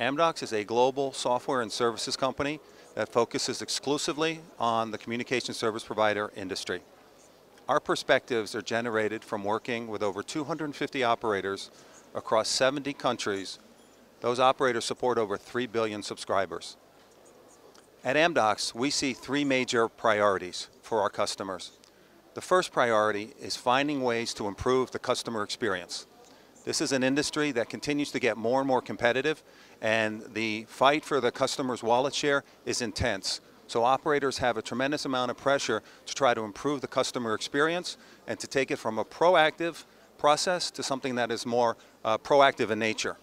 Amdocs is a global software and services company that focuses exclusively on the communication service provider industry. Our perspectives are generated from working with over 250 operators across 70 countries. Those operators support over 3 billion subscribers. At Amdocs, we see three major priorities for our customers. The first priority is finding ways to improve the customer experience. This is an industry that continues to get more and more competitive, and the fight for the customer's wallet share is intense. So operators have a tremendous amount of pressure to try to improve the customer experience and to take it from a proactive process to something that is more uh, proactive in nature.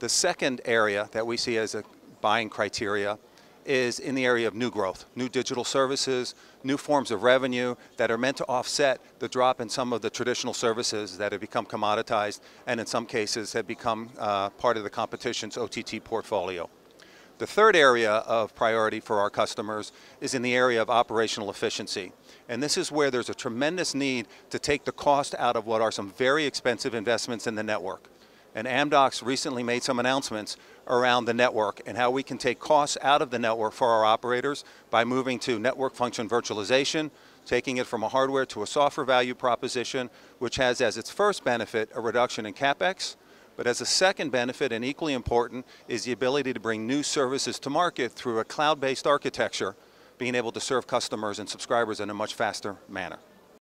The second area that we see as a buying criteria is in the area of new growth, new digital services, new forms of revenue that are meant to offset the drop in some of the traditional services that have become commoditized and in some cases have become uh, part of the competition's OTT portfolio. The third area of priority for our customers is in the area of operational efficiency. And this is where there's a tremendous need to take the cost out of what are some very expensive investments in the network. And Amdocs recently made some announcements around the network and how we can take costs out of the network for our operators by moving to network function virtualization, taking it from a hardware to a software value proposition, which has as its first benefit a reduction in CapEx, but as a second benefit and equally important is the ability to bring new services to market through a cloud-based architecture, being able to serve customers and subscribers in a much faster manner.